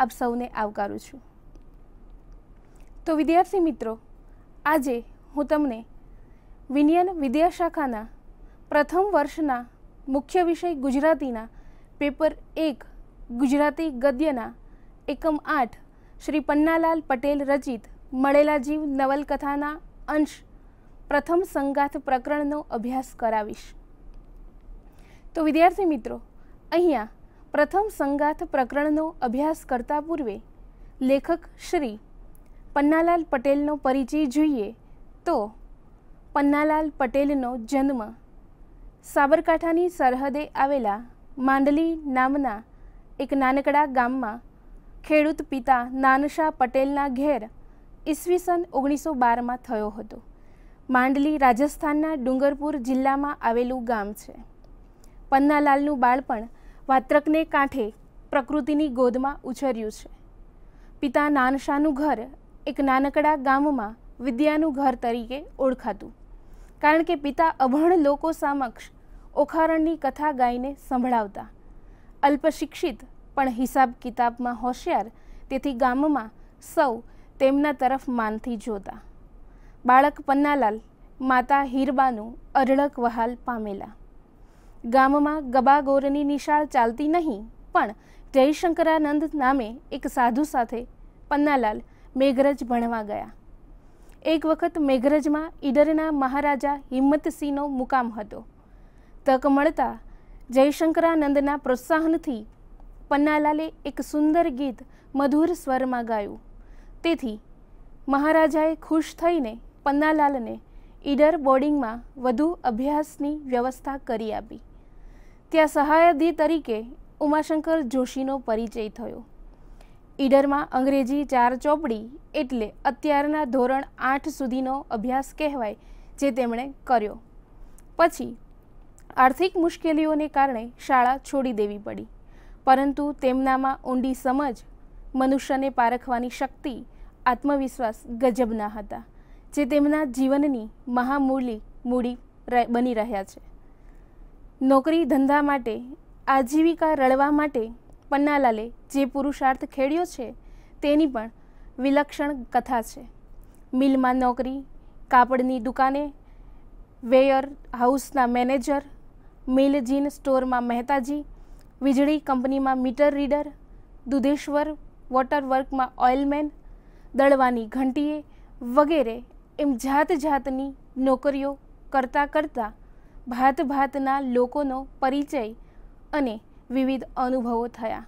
આપ સૌને આવકારું છું તો વિદ્યાર્થી મિત્રો આજે હું તમને વિનયન વિદ્યાશાખાના પ્રથમ વર્ષના મુખ્ય વિષય ગુજરાતીના પેપર એક ગુજરાતી ગદ્યના એકમ આઠ શ્રી પન્નાલાલ પટેલ રચિત મળેલા જીવ નવલકથાના અંશ પ્રથમ સંગાથ પ્રકરણનો અભ્યાસ કરાવીશ તો વિદ્યાર્થી મિત્રો અહીંયા પ્રથમ સંગાથ પ્રકરણનો અભ્યાસ કરતા પૂર્વે લેખક શ્રી પન્નાલાલ પટેલનો પરિચય જોઈએ તો પન્નાલાલ પટેલનો જન્મ સાબરકાંઠાની સરહદે આવેલા માંડલી નામના એક નાનકડા ગામમાં ખેડૂત પિતા નાનશા પટેલના ઘેર ઈસવીસન ઓગણીસો બારમાં થયો હતો માંડલી રાજસ્થાનના ડુંગરપુર જિલ્લામાં આવેલું ગામ છે પન્નાલાલનું બાળપણ વાત્રકને કાંઠે પ્રકૃતિની ગોદમાં ઉછર્યું છે પિતા નાનશાનું ઘર એક નાનકડા ગામમાં વિદ્યાનું ઘર તરીકે ઓળખાતું કારણ કે પિતા અભણ લોકો સમક્ષ ઓખારણની કથા ગાઈને સંભળાવતા અલ્પશિક્ષિત પણ હિસાબ કિતાબમાં હોશિયાર તેથી ગામમાં સૌ તેમના તરફ માનથી જોતા બાળક પન્નાલાલ માતા હીરબાનું અઢળક વહાલ પામેલા ગામમાં ગબાગોરની નિશાળ ચાલતી નહીં પણ જયશંકરાનંદ નામે એક સાધુ સાથે પન્નાલાલ મેઘરજ ભણવા ગયા એક વખત મેઘરજમાં ઈડરના મહારાજા હિંમતસિંહનો મુકામ હતો તક મળતા જયશંકરાનંદના પ્રોત્સાહનથી પન્નાલાલે એક સુંદર ગીત મધુર સ્વરમાં ગાયું તેથી મહારાજાએ ખુશ થઈને પન્નાલાલને ઈડર બોર્ડિંગમાં વધુ અભ્યાસની વ્યવસ્થા કરી આપી ત્યાં સહાયાધિ તરીકે ઉમાશંકર જોશીનો પરિચય થયો ઈડરમાં અંગ્રેજી ચાર ચોપડી એટલે અત્યારના ધોરણ આઠ સુધીનો અભ્યાસ કહેવાય જે તેમણે કર્યો પછી આર્થિક મુશ્કેલીઓને કારણે શાળા છોડી દેવી પડી પરંતુ તેમનામાં ઊંડી સમજ મનુષ્યને પારખવાની શક્તિ આત્મવિશ્વાસ ગજબના હતા જે તેમના જીવનની મહામૂલી મૂડી બની રહ્યા છે નોકરી ધંધા માટે આજીવિકા રળવા માટે પન્નાલાલે જે પુરુષાર્થ ખેડ્યો છે તેની પણ વિલક્ષણ કથા છે મિલમાં નોકરી કાપડની દુકાને વેયર હાઉસના મેનેજર મિલ જીન સ્ટોરમાં મહેતાજી વીજળી કંપનીમાં મીટર રીડર દુધેશ્વર વોટર વર્કમાં ઓઇલમેન દળવાની ઘંટીએ વગેરે એમ જાત જાતની નોકરીઓ કરતાં કરતાં ભાત ભાતના લોકોનો પરિચય અને વિવિધ અનુભવો થયા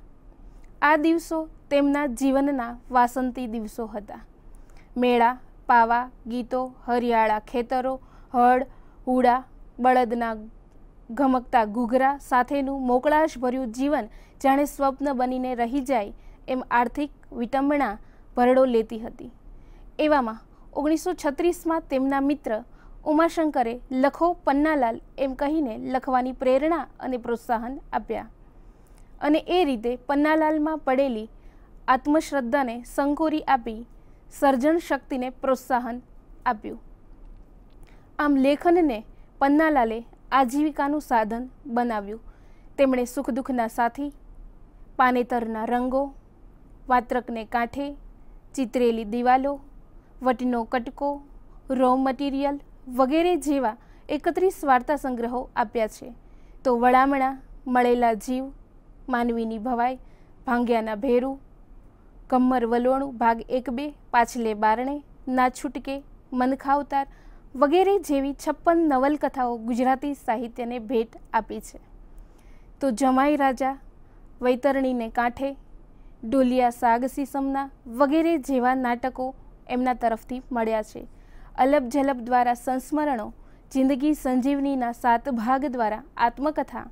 આ દિવસો તેમના જીવનના વાસંતી દિવસો હતા મેળા પાવા ગીતો હરિયાળા ખેતરો હળ હુડા બળદના ઘમકતા ઘૂઘરા સાથેનું મોકળાશભર્યું જીવન જાણે સ્વપ્ન બનીને રહી જાય એમ આર્થિક વિટંબણા ભરડો લેતી હતી એવામાં ઓગણીસો છત્રીસમાં તેમના મિત્ર ઉમાશંકરે લખો પન્નાલાલ એમ કહીને લખવાની પ્રેરણા અને પ્રોત્સાહન આપ્યા અને એ રીતે પન્નાલાલમાં પડેલી આત્મશ્રદ્ધાને સંકોરી આપી સર્જન શક્તિને પ્રોત્સાહન આપ્યું આમ લેખનને પન્નાલાલે આજીવિકાનું સાધન બનાવ્યું તેમણે સુખ દુઃખના સાથી પાનેતરના રંગો વાત્રકને કાંઠે ચિતરેલી દિવાલો વટનો કટકો રો મટીરિયલ વગેરે જેવા એકત્રીસ વાર્તા સંગ્રહો આપ્યા છે તો વડામણા મળેલા જીવ માનવીની ભવાઈ ભાંગ્યાના ભેરું કમ્મર વલોણું ભાગ એક બે પાછલે બારણે ના છૂટકે મનખાવતાર વગેરે જેવી છપ્પન નવલકથાઓ ગુજરાતી સાહિત્યને ભેટ આપી છે તો જમાઈ રાજા વૈતરણીને કાંઠે ડોલિયા સાગસીસમના વગેરે જેવા નાટકો એમના તરફથી મળ્યા છે અલબ ઝલબ દ્વારા સંસ્મરણો જિંદગી સંજીવનીના સાત ભાગ દ્વારા આત્મકથા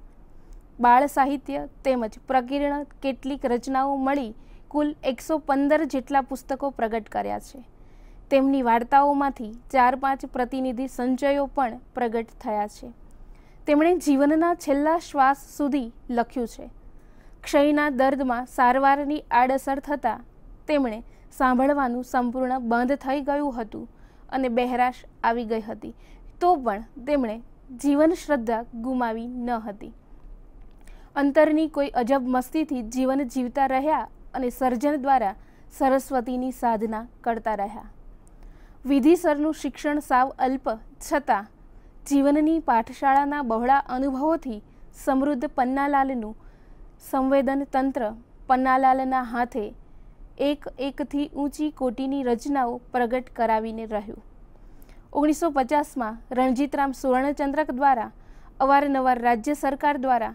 બાળ સાહિત્ય તેમજ પ્રકીર્ણ કેટલીક રચનાઓ મળી કુલ એકસો પંદર જેટલા પુસ્તકો પ્રગટ કર્યા છે તેમની વાર્તાઓમાંથી ચાર પાંચ પ્રતિનિધિ સંચયો પણ પ્રગટ થયા છે તેમણે જીવનના છેલ્લા શ્વાસ સુધી લખ્યું છે ક્ષયના દર્દમાં સારવારની આડઅસર થતાં તેમણે સાંભળવાનું સંપૂર્ણ બંધ થઈ ગયું હતું અને બહેરાશ આવી ગઈ હતી તો પણ તેમણે જીવન શ્રદ્ધા ગુમાવી ન હતી અંતરની કોઈ અજબ મસ્તીથી જીવન જીવતા રહ્યા અને સર્જન દ્વારા સરસ્વતીની સાધના કરતા રહ્યા વિધિસરનું શિક્ષણ સાવ અલ્પ છતાં જીવનની પાઠશાળાના બહોળા અનુભવોથી સમૃદ્ધ પન્નાલાલનું સંવેદન તંત્ર પન્નાલાલના હાથે એક એકથી ઊંચી કોટીની રચનાઓ પ્રગટ કરાવીને રહ્યું ઓગણીસો પચાસમાં રણજીતરામ સુવર્ણચંદ્રક દ્વારા અવારનવાર રાજ્ય સરકાર દ્વારા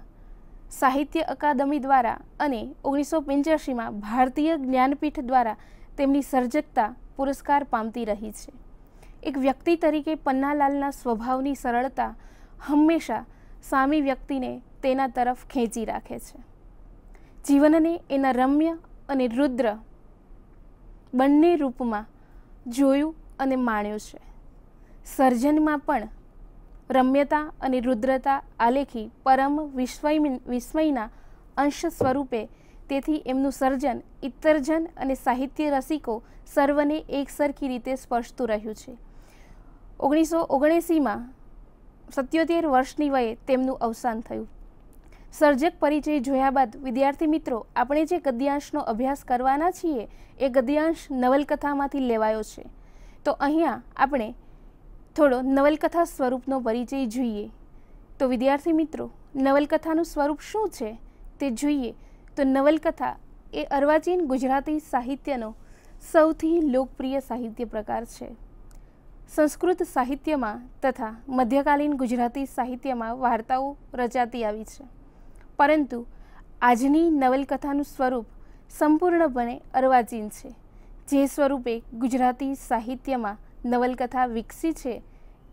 સાહિત્ય અકાદમી દ્વારા અને ઓગણીસો પંચ્યાસીમાં ભારતીય જ્ઞાનપીઠ દ્વારા તેમની સર્જકતા પુરસ્કાર પામતી રહી છે એક વ્યક્તિ તરીકે પન્નાલાલના સ્વભાવની સરળતા હંમેશા સામી વ્યક્તિને તેના તરફ ખેંચી રાખે છે જીવનને એના રમ્ય અને રુદ્ર બંને રૂપમાં જોયું અને માણ્યું છે સર્જનમાં પણ રમ્યતા અને રુદ્રતા આલેખી પરમ વિસ્મય વિસ્મયના અંશ સ્વરૂપે તેથી એમનું સર્જન ઇતરજન અને સાહિત્ય રસિકો સર્વને એક સરખી રીતે સ્પર્શતું રહ્યું છે ઓગણીસો ઓગણએંસીમાં સત્યોતેર વર્ષની વયે તેમનું અવસાન થયું સર્જક પરિચય જોયા બાદ વિદ્યાર્થી મિત્રો આપણે જે ગદ્યાંશનો અભ્યાસ કરવાના છીએ એ ગદ્યાંશ નવલકથામાંથી લેવાયો છે તો અહીંયા આપણે થોડો નવલકથા સ્વરૂપનો પરિચય જોઈએ તો વિદ્યાર્થી મિત્રો નવલકથાનું સ્વરૂપ શું છે તે જોઈએ તો નવલકથા એ અર્વાચીન ગુજરાતી સાહિત્યનો સૌથી લોકપ્રિય સાહિત્ય પ્રકાર છે સંસ્કૃત સાહિત્યમાં તથા મધ્યકાલીન ગુજરાતી સાહિત્યમાં વાર્તાઓ રચાતી આવી છે પરંતુ આજની નવલકથાનું સ્વરૂપ સંપૂર્ણપણે અર્વાચીન છે જે સ્વરૂપે ગુજરાતી સાહિત્યમાં નવલકથા વિકસી છે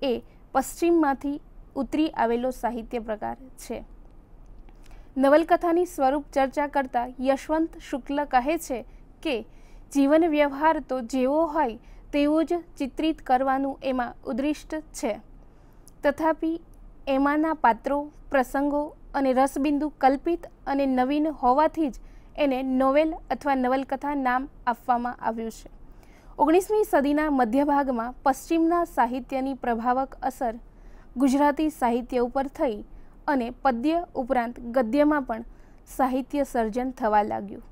એ પશ્ચિમમાંથી ઉતરી આવેલો સાહિત્ય પ્રકાર છે નવલકથાની સ્વરૂપ ચર્ચા કરતા યશવંત શુક્લ કહે છે કે જીવન વ્યવહાર તો જેવો હોય તેવો જ ચિત્રિત કરવાનું એમાં ઉદ્દિષ્ટ છે તથાપી એમાંના પાત્રો પ્રસંગો અને રસબિંદુ કલ્પિત અને નવીન હોવાથી જ એને નોવેલ અથવા નવલકથા નામ આપવામાં આવ્યું છે ઓગણીસમી સદીના મધ્યભાગમાં પશ્ચિમના સાહિત્યની પ્રભાવક અસર ગુજરાતી સાહિત્ય ઉપર થઈ અને પદ્ય ઉપરાંત ગદ્યમાં પણ સાહિત્ય સર્જન થવા લાગ્યું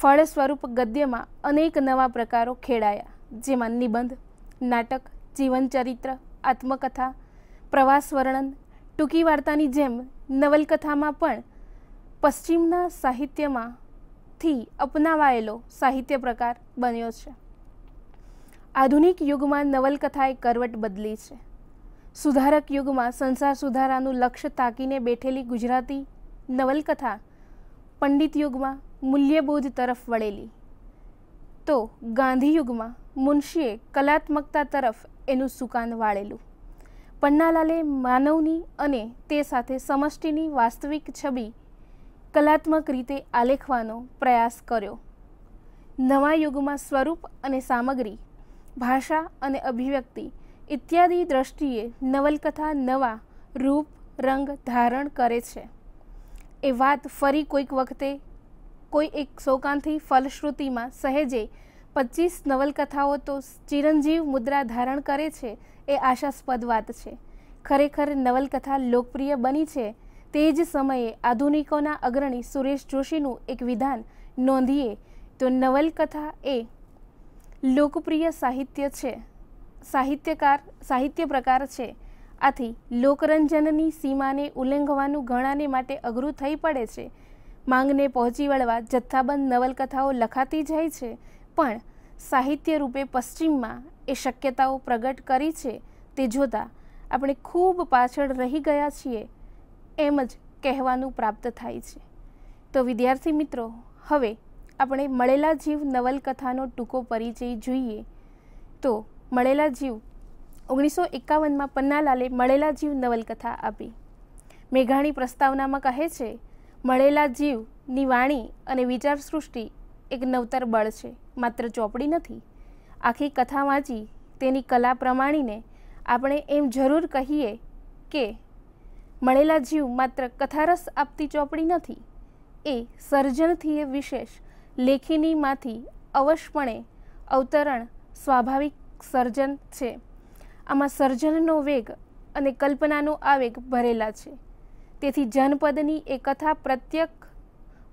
ફળ સ્વરૂપ ગદ્યમાં અનેક નવા પ્રકારો ખેડાયા જેમાં નિબંધ નાટક જીવનચરિત્ર આત્મકથા પ્રવાસ વર્ણન ટૂંકી વાર્તાની જેમ નવલકથામાં પણ પશ્ચિમના સાહિત્યમાંથી અપનાવાયેલો સાહિત્ય પ્રકાર બન્યો છે આધુનિક યુગમાં નવલકથાએ કરવટ બદલી છે સુધારક યુગમાં સંસાર સુધારાનું લક્ષ્ય તાકીને બેઠેલી ગુજરાતી નવલકથા પંડિત યુગમાં મૂલ્યબોધ તરફ વળેલી તો ગાંધી યુગમાં મુનશીએ કલાત્મકતા તરફ એનું સુકાન વાળેલું પન્નાલાલે માનવની અને તે સાથે સમષ્ટિની વાસ્તવિક છબી કલાત્મક રીતે આલેખવાનો પ્રયાસ કર્યો નવા યુગમાં સ્વરૂપ અને સામગ્રી ભાષા અને અભિવ્યક્તિ ઇત્યાદિ દ્રષ્ટિએ નવલકથા નવા રૂપ રંગ ધારણ કરે છે એ વાત ફરી કોઈક વખતે કોઈ એક સોકાંથી ફલશ્રુતિમાં સહેજે પચીસ નવલકથાઓ તો ચિરંજીવ મુદ્રા ધારણ કરે છે એ આશાસ્પદ વાત છે ખરેખર નવલકથા લોકપ્રિય બની છે તે જ સમયે આધુનિકોના અગ્રણી સુરેશ જોશીનું એક વિધાન નોંધીએ તો નવલકથા એ લોકપ્રિય સાહિત્ય છે સાહિત્યકાર સાહિત્ય પ્રકાર છે આથી લોકરંજનની સીમાને ઉલ્લંઘવાનું ઘણાને માટે અઘરું થઈ પડે છે માંગને પહોંચી વળવા જથ્થાબંધ નવલકથાઓ લખાતી જાય છે પણ સાહિત્ય રૂપે પશ્ચિમમાં એ શક્યતાઓ પ્રગટ કરી છે તે જોતાં આપણે ખૂબ પાછળ રહી ગયા છીએ એમ જ કહેવાનું પ્રાપ્ત થાય છે તો વિદ્યાર્થી મિત્રો હવે આપણે મળેલા જીવ નવલકથાનો ટૂંકો પરિચય જોઈએ તો મળેલા જીવ ઓગણીસો એકાવનમાં પન્નાલાલે મળેલા જીવ નવલકથા આપી મેઘાણી પ્રસ્તાવનામાં કહે છે મળેલા જીવની વાણી અને વિચાર સૃષ્ટિ એક નવતર બળ છે માત્ર ચોપડી નથી આખી કથા વાંચી તેની કલા પ્રમાણીને આપણે એમ જરૂર કહીએ કે મળેલા જીવ માત્ર કથારસ આપતી ચોપડી નથી એ સર્જનથી એ વિશેષ લેખિનીમાંથી અવશપણે અવતરણ સ્વાભાવિક સર્જન છે આમાં સર્જનનો વેગ અને કલ્પનાનો આવેગ ભરેલા છે તેથી જનપદની એ કથા પ્રત્યેક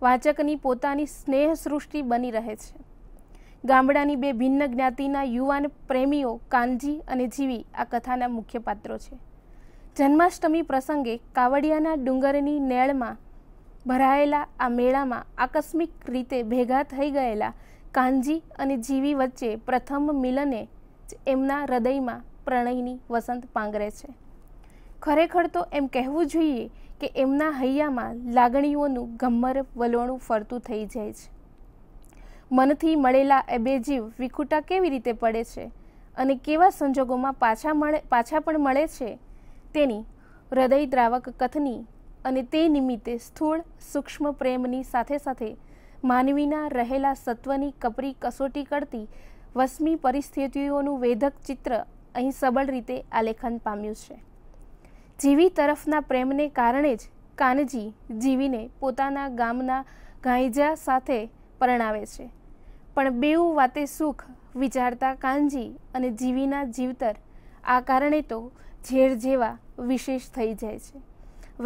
વાચકની પોતાની સ્નેહ સૃષ્ટિ બની રહે છે ગામડાની બે ભિન્ન જ્ઞાતિના યુવાન પ્રેમીઓ કાનજી અને જીવી આ કથાના મુખ્ય પાત્રો છે જન્માષ્ટમી પ્રસંગે કાવડિયાના ડુંગરની નેળમાં ભરાયેલા આ મેળામાં આકસ્મિક રીતે ભેગા થઈ ગયેલા કાનજી અને જીવી વચ્ચે પ્રથમ મિલને જ એમના હૃદયમાં પ્રણયની વસંત પાંગરે છે ખરેખર તો એમ કહેવું જોઈએ કે એમના હૈયામાં લાગણીઓનું ગમ્મર વલોણું ફરતું થઈ જાય છે મનથી મળેલા એ બે જીવ વિખૂટા કેવી રીતે પડે છે અને કેવા સંજોગોમાં પાછા મળે પાછા પણ મળે છે તેની હૃદય દ્રાવક કથની અને તે નિમિત્તે સ્થૂળ સૂક્ષ્મ પ્રેમની સાથે સાથે માનવીના રહેલા સત્વની કપરી કસોટી કરતી વસમી પરિસ્થિતિઓનું વેધક ચિત્ર અહીં સબળ રીતે આલેખન પામ્યું છે જીવી તરફના પ્રેમને કારણે જ કાનજી જીવીને પોતાના ગામના ગાંઈજા સાથે પરણાવે છે પણ બેઉ વાતે સુખ વિચારતા કાંજી અને જીવીના જીવતર આ કારણે તો ઝેર જેવા વિશેષ થઈ જાય છે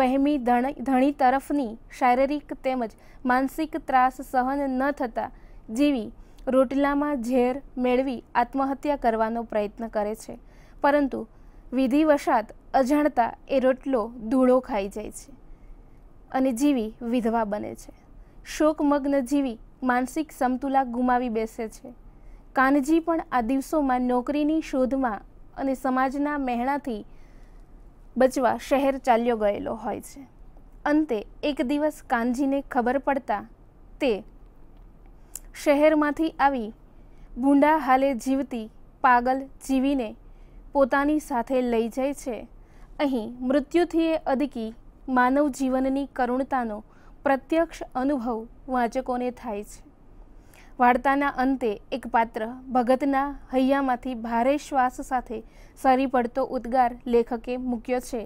વહેમી ધણી તરફની શારીરિક તેમજ માનસિક ત્રાસ સહન ન થતાં જીવી રોટલામાં ઝેર મેળવી આત્મહત્યા કરવાનો પ્રયત્ન કરે છે પરંતુ વિધિવશાત અજાણતા એ રોટલો ધૂળો ખાઈ જાય છે અને જીવી વિધવા બને છે શોકમગ્ન જીવી માનસિક સમતુલા ગુમાવી બેસે છે કાનજી પણ આ દિવસોમાં નોકરીની શોધમાં અને સમાજના મહેણાથી બચવા શહેર ચાલ્યો ગયેલો હોય છે અંતે એક દિવસ કાનજીને ખબર પડતા તે શહેરમાંથી આવી ભૂંડા હાલે જીવતી પાગલ જીવીને પોતાની સાથે લઈ જાય છે અહીં મૃત્યુથી એ અદકી માનવ જીવનની કરુણતાનો પ્રત્યક્ષ અનુભવ વાંચકોને થાય છે વાર્તાના અંતે એક પાત્ર ભગતના હૈયામાંથી ભારે શ્વાસ સાથે સરી પડતો ઉદ્ગાર લેખકે મૂક્યો છે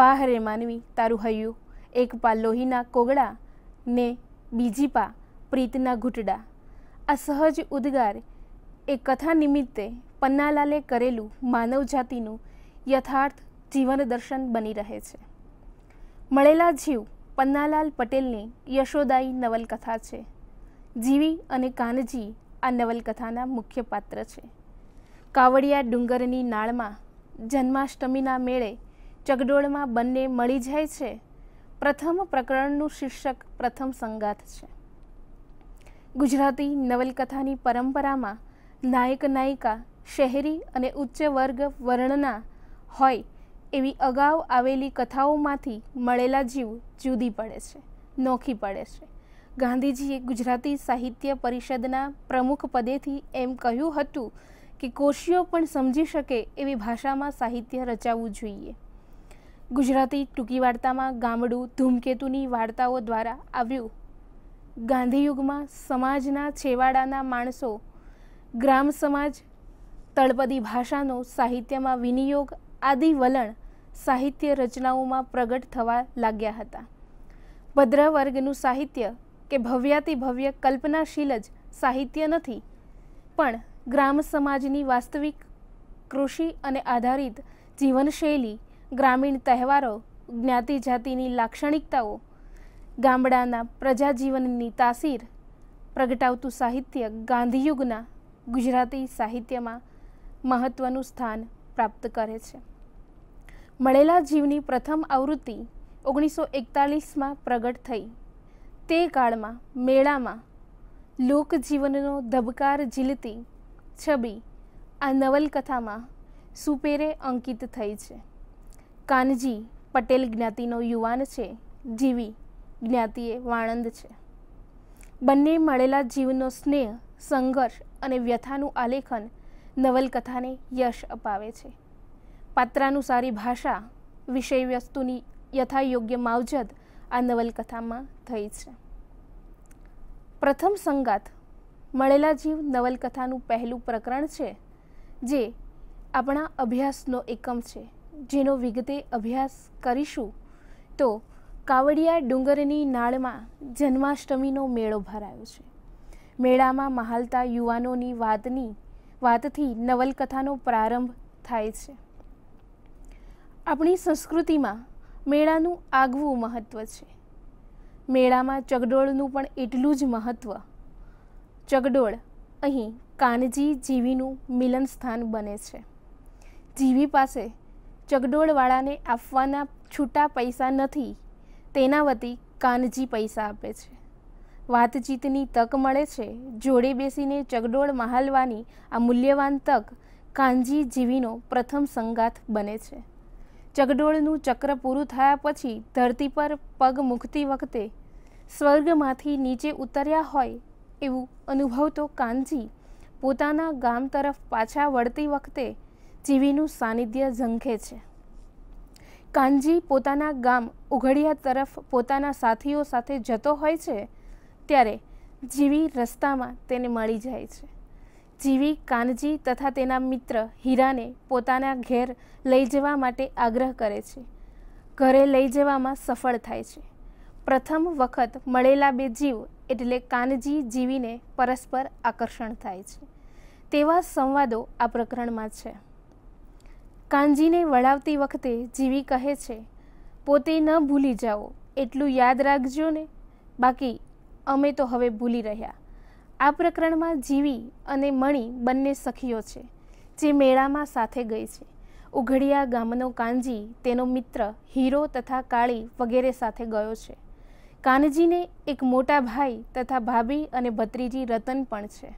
વાહ રે માનવી તારું હૈયું એક પા લોહીના કોગળા ને બીજી પા પ્રીતના ઘૂંટડા આ સહજ ઉદ્ગાર એ કથા નિમિત્તે પન્નાલાલે કરેલું માનવજાતિનું યથાર્થ જીવન દર્શન બની રહે છે મળેલા જીવ પન્નાલાલ પટેલની યશોદાઈ નવલકથા છે જીવી અને કાનજી આ નવલકથાના મુખ્ય પાત્ર છે કાવડિયા ડુંગરની નાળમાં જન્માષ્ટમીના મેળે ચગડોળમાં બંને મળી જાય છે પ્રથમ પ્રકરણનું શીર્ષક પ્રથમ સંગાથ છે ગુજરાતી નવલકથાની પરંપરામાં નાયક નાયિકા શહેરી અને ઉચ્ચ વર્ગ વર્ણના હોય એવી અગાઉ આવેલી કથાઓમાંથી મળેલા જીવ જુદી પડે છે નોખી પડે છે ગાંધીજીએ ગુજરાતી સાહિત્ય પરિષદના પ્રમુખ પદેથી એમ કહ્યું હતું કે કોશીઓ પણ સમજી શકે એવી ભાષામાં સાહિત્ય રચાવવું જોઈએ ગુજરાતી ટૂંકી વાર્તામાં ગામડું ધૂમકેતુની વાર્તાઓ દ્વારા આવ્યું ગાંધીયુગમાં સમાજના છેવાડાના માણસો ગ્રામ સમાજ તળપદી ભાષાનો સાહિત્યમાં વિનિયોગ આદિ વલણ સાહિત્ય રચનાઓમાં પ્રગટ થવા લાગ્યા હતા ભદ્ર વર્ગનું સાહિત્ય કે ભવ્યાતિ ભવ્ય કલ્પનાશીલ જ સાહિત્ય નથી પણ ગ્રામ સમાજની વાસ્તવિક કૃષિ અને આધારિત જીવનશૈલી ગ્રામીણ તહેવારો જ્ઞાતિ જાતિની લાક્ષણિકતાઓ ગામડાના પ્રજાજીવનની તાસીર પ્રગટાવતું સાહિત્ય ગાંધીયુગના ગુજરાતી સાહિત્યમાં મહત્ત્વનું સ્થાન પ્રાપ્ત કરે છે મળેલા જીવની પ્રથમ આવૃત્તિ ઓગણીસો એકતાલીસમાં પ્રગટ થઈ તે કાળમાં મેળામાં લોકજીવનનો ધબકાર ઝીલતી છબી આ નવલકથામાં સુપેરે અંકિત થઈ છે કાનજી પટેલ જ્ઞાતિનો યુવાન છે જીવી જ્ઞાતિએ વાણંદ છે બંને મળેલા જીવનો સ્નેહ સંઘર્ષ અને વ્યથાનું આલેખન નવલકથાને યશ અપાવે છે પાત્રાનુસારી ભાષા વિષય વસ્તુની યથાયોગ્ય માવજત આ નવલકથામાં થઈ છે પ્રથમ સંગાત મળેલા જીવ નવલકથાનું પહેલું પ્રકરણ છે જે આપણા અભ્યાસનો એકમ છે જેનો વિગતે અભ્યાસ કરીશું તો કાવડિયા ડુંગરની નાળમાં જન્માષ્ટમીનો મેળો ભરાયો છે મેળામાં મહાલતા યુવાનોની વાતની વાતથી નવલકથાનો પ્રારંભ થાય છે આપણી સંસ્કૃતિમાં મેળાનું આગવું મહત્ત્વ છે મેળામાં ચગડોળનું પણ એટલું જ મહત્ત્વ ચગડોળ અહીં કાનજી જીવીનું મિલન સ્થાન બને છે જીવી પાસે ચગડોળવાળાને આપવાના છૂટા પૈસા નથી તેના વતી કાનજી પૈસા આપે છે વાતચીતની તક મળે છે જોડે બેસીને ચગડોળ મહાલવાની આ મૂલ્યવાન તક કાંજી જીવીનો પ્રથમ સંગાથ બને છે ચગડોળનું ચક્ર પૂરું થયા પછી ધરતી પર પગ મૂકતી વખતે સ્વર્ગમાંથી નીચે ઉતર્યા હોય એવું અનુભવતો કાંજી પોતાના ગામ તરફ પાછા વળતી વખતે જીવીનું સાનિધ્ય ઝંખે છે કાનજી પોતાના ગામ ઉઘડિયા તરફ પોતાના સાથીઓ સાથે જતો હોય છે ત્યારે જીવી રસ્તામાં તેને મળી જાય છે જીવી કાનજી તથા તેના મિત્ર હીરાને પોતાના ઘેર લઈ જવા માટે આગ્રહ કરે છે ઘરે લઈ જવામાં સફળ થાય છે પ્રથમ વખત મળેલા બે જીવ એટલે કાનજી જીવીને પરસ્પર આકર્ષણ થાય છે તેવા સંવાદો આ પ્રકરણમાં છે કાનજીને વળાવતી વખતે જીવી કહે છે પોતે ન ભૂલી જાઓ એટલું યાદ રાખજો ને બાકી અમે તો હવે ભૂલી રહ્યા આ પ્રકરણમાં જીવી અને મણી બંને સખીઓ છે જે મેળામાં સાથે ગઈ છે ઉઘડિયા ગામનો કાનજી તેનો મિત્ર હીરો તથા કાળી વગેરે સાથે ગયો છે કાનજીને એક મોટા ભાઈ તથા ભાભી અને ભત્રીજી રતન પણ છે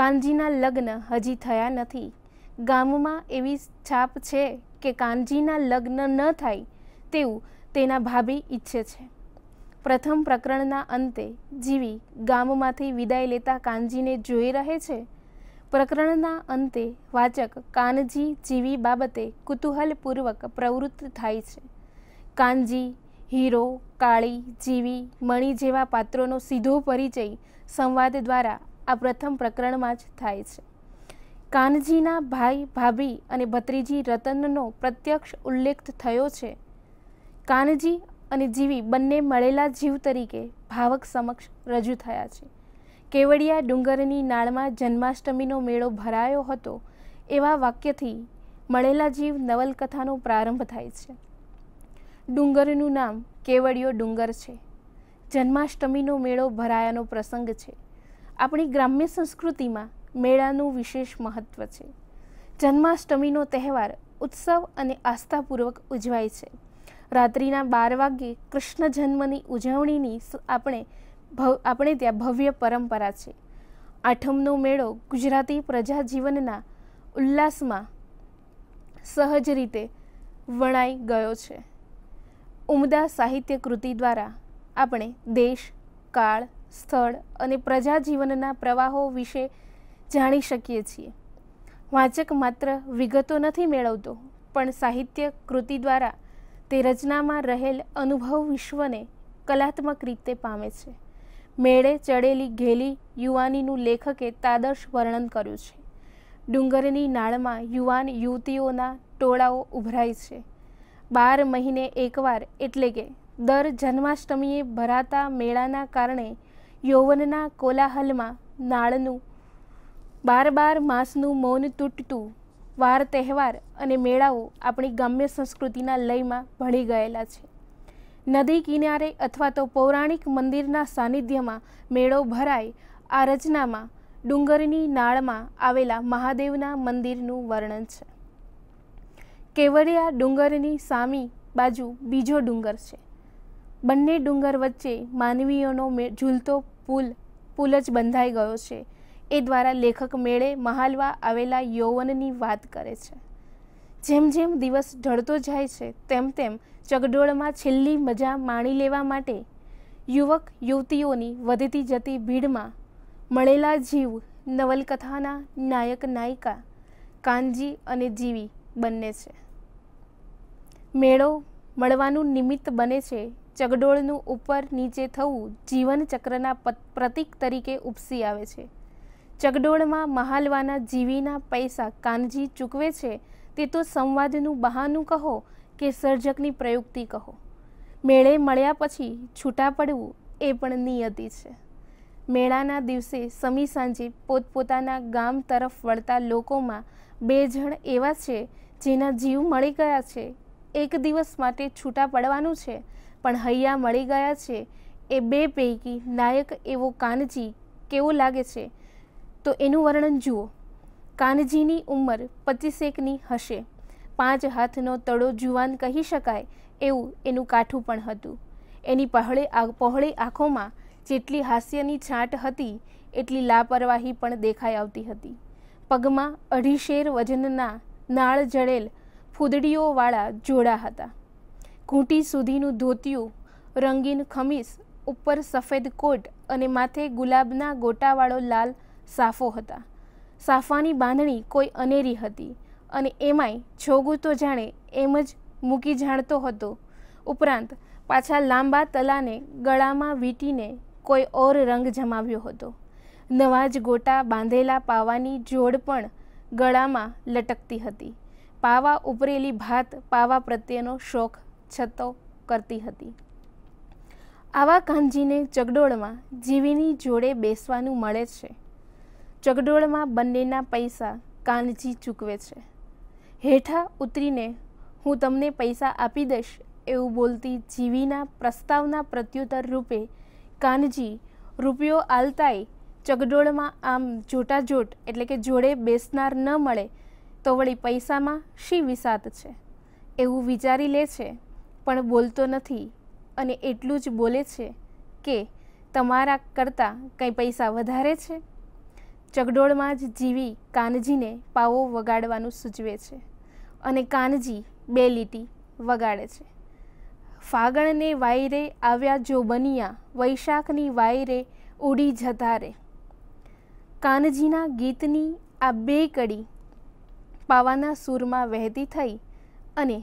કાનજીના લગ્ન હજી થયા નથી ગામમાં એવી છાપ છે કે કાનજીના લગ્ન ન થાય તેવું તેના ભાભી ઈચ્છે છે પ્રથમ પ્રકરણના અંતે જીવી ગામમાંથી વિદાય લેતા કાનજીને જોઈ રહે છે પ્રકરણના અંતે વાચક કાનજી જીવી બાબતે કુતૂહલપૂર્વક પ્રવૃત્ત થાય છે કાનજી હીરો કાળી જીવી મણી જેવા પાત્રોનો સીધો પરિચય સંવાદ દ્વારા આ પ્રથમ પ્રકરણમાં જ થાય છે કાનજીના ભાઈ ભાભી અને ભત્રીજી રતનનો પ્રત્યક્ષ ઉલ્લેખ થયો છે કાનજી અને જીવી બંને મળેલા જીવ તરીકે ભાવક સમક્ષ રજૂ થયા છે કેવડિયા ડુંગરની નાળમાં જન્માષ્ટમીનો મેળો ભરાયો હતો એવા વાક્યથી મળેલા જીવ નવલકથાનો પ્રારંભ થાય છે ડુંગરનું નામ કેવડિયો ડુંગર છે જન્માષ્ટમીનો મેળો ભરાયાનો પ્રસંગ છે આપણી ગ્રામ્ય સંસ્કૃતિમાં મેળાનું વિશેષ મહત્ત્વ છે જન્માષ્ટમીનો તહેવાર ઉત્સવ અને આસ્થાપૂર્વક ઉજવાય છે રાત્રિના બાર વાગ્યે કૃષ્ણ જન્મની ઉજવણીની આપણે આપણે ત્યાં ભવ્ય પરંપરા છે આઠમનો મેળો ગુજરાતી પ્રજાજીવનના ઉલ્લાસમાં સહજ રીતે વણાઈ ગયો છે ઉમદા સાહિત્ય કૃતિ દ્વારા આપણે દેશ કાળ સ્થળ અને પ્રજા જીવનના પ્રવાહો વિશે જાણી શકીએ છીએ વાચક માત્ર વિગતો નથી મેળવતો પણ સાહિત્ય કૃતિ દ્વારા તે રચનામાં રહેલ અનુભવ વિશ્વને કલાત્મક રીતે પામે છે મેળે ચડેલી ઘેલી યુવાનીનું લેખકે તાદર્શ વર્ણન કર્યું છે ડુંગરની નાળમાં યુવાન યુવતીઓના ટોળાઓ ઉભરાય છે બાર મહિને એકવાર એટલે કે દર જન્માષ્ટમીએ ભરાતા મેળાના કારણે યૌવનના કોલાહલમાં નાળનું બાર બાર માસનું મૌન તૂટતું વાર તહેવાર અને મેળાઓ આપણી ગામ્ય સંસ્કૃતિના લયમાં ભળી ગયેલા છે નદી કિનારે અથવા તો પૌરાણિક મંદિરના સાનિધ્યમાં મેળો ભરાય આ રચનામાં ડુંગરની નાળમાં આવેલા મહાદેવના મંદિરનું વર્ણન છે કેવડિયા ડુંગરની સામી બાજુ બીજો ડુંગર છે બંને ડુંગર વચ્ચે માનવીઓનો મે ઝૂલતો પુલ પુલ જ બંધાઈ ગયો છે એ દ્વારા લેખક મેળે મહાલવા આવેલા યૌવનની વાત કરે છે જેમ જેમ દિવસ ઢળતો જાય છે તેમ તેમ ચગડોળમાં છેલ્લી મજા માણી લેવા માટે યુવક યુવતીઓની વધતી જતી ભીડમાં મળેલા જીવ નવલકથાના નાયક નાયિકા કાનજી અને જીવી બંને છે મેળો મળવાનું નિમિત્ત બને છે ચગડોળનું ઉપર નીચે થવું જીવનચક્રના ચક્રના પ્રતીક તરીકે ઉપસી આવે છે ચગડોળમાં મહાલવાના જીવીના પૈસા કાનજી ચૂકવે છે તે તો સંવાદનું બહાનું કહો કે સર્જકની પ્રયુક્તિ કહો મેળે મળ્યા પછી છૂટા પડવું એ પણ નિયતિ છે મેળાના દિવસે સમી સાંજે પોતપોતાના ગામ તરફ વળતા લોકોમાં બે જણ એવા છે જેના જીવ મળી ગયા છે એક દિવસ માટે છૂટા પડવાનું છે પણ હૈયા મળી ગયા છે એ બે પૈકી નાયક એવો કાનજી કેવો લાગે છે તો એનું વર્ણન જુઓ કાનજીની ઉંમર પચીસેકની હશે પાંચ હાથનો તળો જુવાન કહી શકાય એવું એનું કાઠું પણ હતું એની પહોળે પહોળી આંખોમાં જેટલી હાસ્યની છાંટ હતી એટલી લાપરવાહી પણ દેખાઈ આવતી હતી પગમાં અઢી શેર વજનના નાળ જડેલ ફૂદડીઓવાળા જોડા હતા ઘૂંટી સુધીનું ધોતિયું રંગીન ખમીસ ઉપર સફેદ કોટ અને માથે ગુલાબના ગોટાવાળો લાલ સાફો હતા સાફાની બાંધણી કોઈ અનેરી હતી અને એમાંય જોગું તો જાણે એમ જ મૂકી જાણતો હતો ઉપરાંત પાછા લાંબા તલાને ગળામાં વીંટીને કોઈ ઓર રંગ જમાવ્યો હતો નવા જ ગોટા બાંધેલા પાવાની જોડ પણ ગળામાં લટકતી હતી પાવા ઉપરેલી ભાત પાવા પ્રત્યેનો શોખ છતો કરતી હતી આવા કાંજીને ચગડોળમાં જીવીની જોડે બેસવાનું મળે છે ચગડોળમાં બંનેના પૈસા કાનજી ચૂકવે છે હેઠા ઉતરીને હું તમને પૈસા આપી દઈશ એવું બોલતી જીવીના પ્રસ્તાવના પ્રત્યુત્તર રૂપે કાનજી રૂપિયો આલતાય ચગડોળમાં આમ જોટાજોટ એટલે કે જોડે બેસનાર ન મળે તો વળી પૈસામાં શી વિસાદ છે એવું વિચારી લે છે પણ બોલતો નથી અને એટલું જ બોલે છે કે તમારા કરતાં કંઈ પૈસા વધારે છે ચગડોળમાં જ જીવી કાનજીને પાવો વગાડવાનું સૂચવે છે અને કાનજી બે લીટી વગાડે છે ફાગણને વાયરે આવ્યા જો બનિયા વૈશાખની વાયરે ઉડી જતા રે કાનજીના ગીતની આ બે કડી પાવાના સૂરમાં વહેતી થઈ અને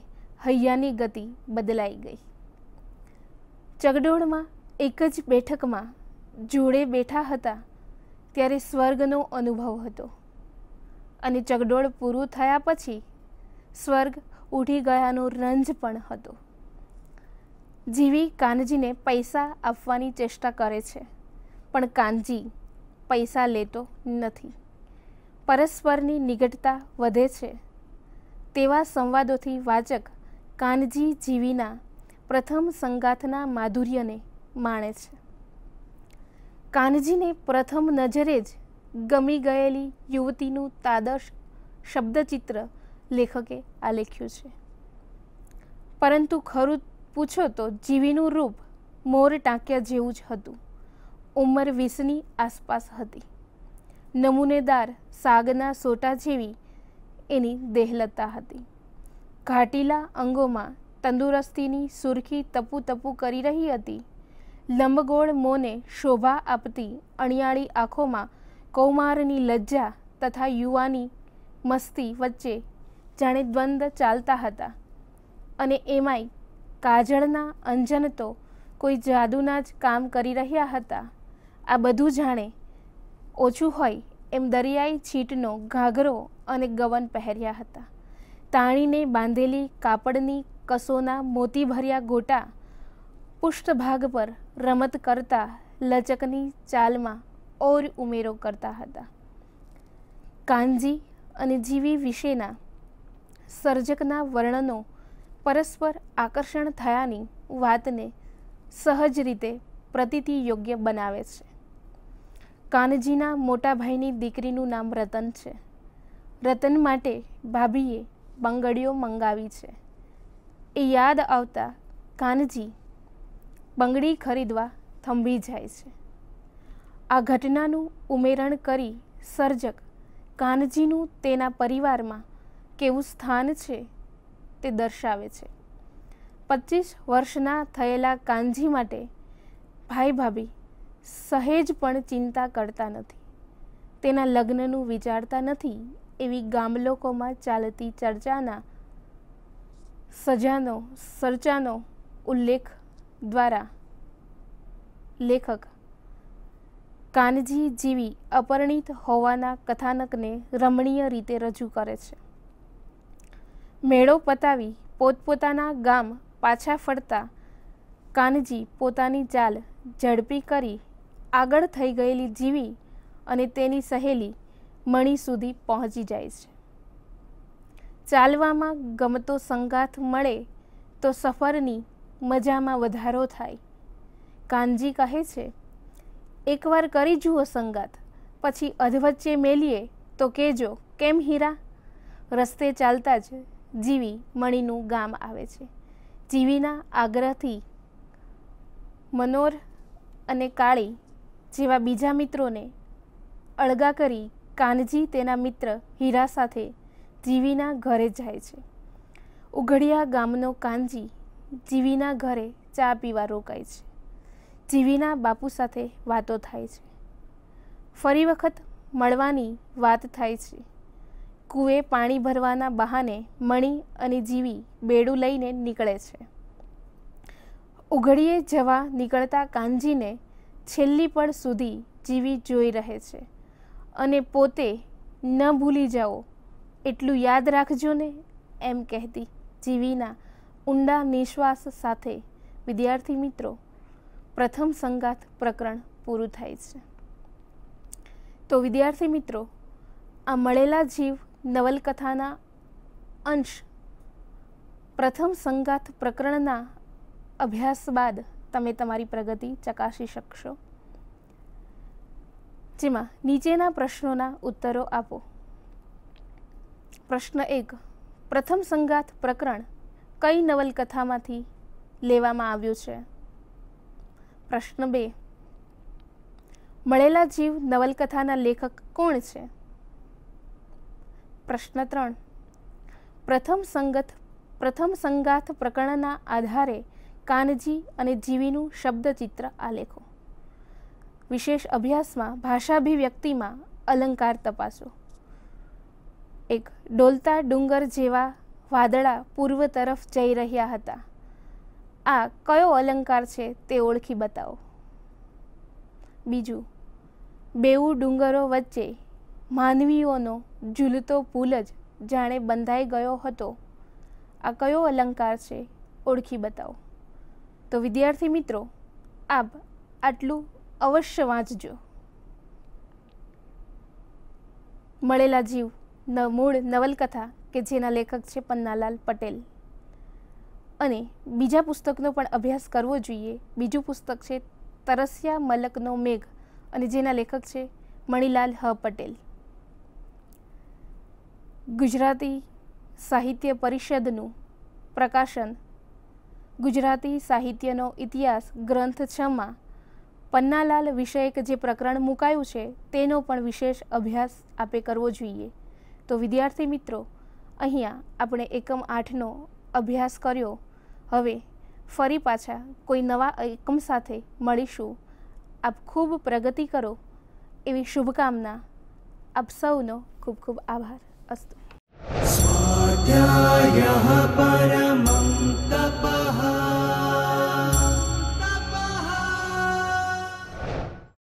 હૈયાની ગતિ બદલાઈ ગઈ ચગડોળમાં એક જ બેઠકમાં જોડે બેઠા હતા ત્યારે સ્વર્ગનો અનુભવ હતો અને ચગડોળ પૂરું થયા પછી સ્વર્ગ ઉઠી ગયાનો રંજ પણ હતો જીવી કાનજીને પૈસા આપવાની ચેષ્ટા કરે છે પણ કાનજી પૈસા લેતો નથી પરસ્પરની નિગટતા વધે છે તેવા સંવાદોથી વાચક કાનજી જીવીના પ્રથમ સંગાથના માધુર્યને માણે છે કાનજીને પ્રથમ નજરે જ ગમી ગયેલી યુવતીનું તાદર્શ શબ્દચિત્ર લેખકે આલેખ્યું છે પરંતુ ખરું પૂછો તો જીવીનું રૂપ મોર ટાંક્યા જેવું જ હતું ઉંમર વીસની આસપાસ હતી નમૂનેદાર સાગના સોટા જેવી એની દેહલતા હતી ઘાટીલા અંગોમાં તંદુરસ્તીની સુરખી તપુ તપુ કરી રહી હતી લંબગોળ મોને શોભા આપતી અણિયાળી આંખોમાં કૌમારની લજ્જા તથા યુવાની મસ્તી વચ્ચે જાણે દ્વંદ્વ ચાલતા હતા અને એમાંય કાજળના અંજન તો કોઈ જાદુના જ કામ કરી રહ્યા હતા આ બધું જાણે ઓછું હોય એમ દરિયાઈ છીટનો ઘાઘરો અને ગવન પહેર્યા હતા તાણીને બાંધેલી કાપડની કસોના મોતીભર્યા ગોટા પૃષ્ઠભાગ પર રમત કરતા લચકની ચાલમાં ઓર ઉમેરો કરતા હતા કાનજી અને જીવી વિશેના સર્જકના વર્ણનો પરસ્પર આકર્ષણ થયાની વાતને સહજ રીતે પ્રતીતિ યોગ્ય બનાવે છે કાનજીના મોટાભાઈની દીકરીનું નામ રતન છે રતન માટે ભાભીએ બંગડીઓ મંગાવી છે એ યાદ આવતા કાનજી બંગડી ખરીદવા થંભી જાય છે આ ઘટનાનું ઉમેરણ કરી સર્જક કાનજીનું તેના પરિવારમાં કેવું સ્થાન છે તે દર્શાવે છે પચીસ વર્ષના થયેલા કાનજી માટે ભાઈ ભાભી સહેજ પણ ચિંતા કરતા નથી તેના લગ્નનું વિચારતા નથી એવી ગામલોકોમાં ચાલતી ચર્ચાના સજાનો ચર્ચાનો ઉલ્લેખ દ્વારા લેખક કાનજી જીવી અપરિણિત હોવાના કથાનકને રમણીય રીતે રજૂ કરે છે મેળો પતાવી પોતપોતાના ગામ પાછા ફરતા કાનજી પોતાની ચાલ ઝડપી કરી આગળ થઈ ગયેલી જીવી અને તેની સહેલી મણી સુધી પહોંચી જાય છે ચાલવામાં ગમતો સંગાથ મળે તો સફરની મજામાં વધારો થાય કાનજી કહે છે એકવાર કરી જુઓ સંગાત પછી અધવચ્ચે મેલીએ તો કહેજો કેમ હીરા રસ્તે ચાલતા જ જીવી મણીનું ગામ આવે છે જીવીના આગ્રહથી મનોર અને કાળી જેવા બીજા મિત્રોને અળગા કરી કાનજી તેના મિત્ર હીરા સાથે જીવીના ઘરે જાય છે ઉઘડિયા ગામનો કાનજી જીવીના ઘરે ચા પીવા રોકાય છે જીવીના બાપુ સાથે વાતો થાય છે ફરી વખત મળવાની વાત થાય છે કૂએ પાણી ભરવાના બહાને મણી અને જીવી બેડું લઈને નીકળે છે ઉઘડીએ જવા નીકળતા કાનજીને છેલ્લી પળ સુધી જીવી જોઈ રહે છે અને પોતે ન ભૂલી જાઓ એટલું યાદ રાખજો ને એમ કહેતી જીવીના ઊંડા નિશ્વાસ સાથે વિદ્યાર્થી મિત્રો પ્રથમ સંગાત પ્રકરણ પૂરું થાય છે તો વિદ્યાર્થી મિત્રો આ મળેલા જીવ નવલકથાના અંશ પ્રથમ સંગાત પ્રકરણના અભ્યાસ બાદ તમે તમારી પ્રગતિ ચકાસી શકશો જેમાં નીચેના પ્રશ્નોના ઉત્તરો આપો પ્રશ્ન એક પ્રથમ સંગાત પ્રકરણ કઈ નવલકથામાંથી લેવામાં આવ્યું છે પ્રશ્ન બે મળેલા જીવ નવલકથાના લેખક કોણ છે પ્રશ્ન ત્રણ પ્રથમ સંગત પ્રથમ સંગાથ પ્રકરણના આધારે કાનજી અને જીવીનું શબ્દચિત્ર આલેખો વિશેષ અભ્યાસમાં ભાષાભિવ્યક્તિમાં અલંકાર તપાસો એક ડોલતા ડુંગર જેવા વાદળા પૂર્વ તરફ જઈ રહ્યા હતા આ કયો અલંકાર છે તે ઓળખી બતાવો બીજું બેઉ ડુંગરો વચ્ચે માનવીઓનો ઝૂલતો પુલ જ જાણે બંધાઈ ગયો હતો આ કયો અલંકાર છે ઓળખી બતાવો તો વિદ્યાર્થી મિત્રો આપ આટલું અવશ્ય વાંચજો મળેલા જીવ ન મૂળ નવલકથા કે જેના લેખક છે પન્નાલાલ પટેલ અને બીજા પુસ્તકનો પણ અભ્યાસ કરવો જોઈએ બીજું પુસ્તક છે તરસ્યા મલકનો મેઘ અને જેના લેખક છે મણિલાલ હ પટેલ ગુજરાતી સાહિત્ય પરિષદનું પ્રકાશન ગુજરાતી સાહિત્યનો ઇતિહાસ ગ્રંથ છમાં પન્નાલાલ વિષયક જે પ્રકરણ મુકાયું છે તેનો પણ વિશેષ અભ્યાસ આપે કરવો જોઈએ તો વિદ્યાર્થી મિત્રો અહીંયા આપણે એકમ આઠનો અભ્યાસ કર્યો હવે ફરી પાછા કોઈ નવા એકમ સાથે મળીશું આપ ખૂબ પ્રગતિ કરો એવી શુભકામના આપ સૌનો ખૂબ ખૂબ આભાર અસ્તુ સ્વાધ્યાય પરમં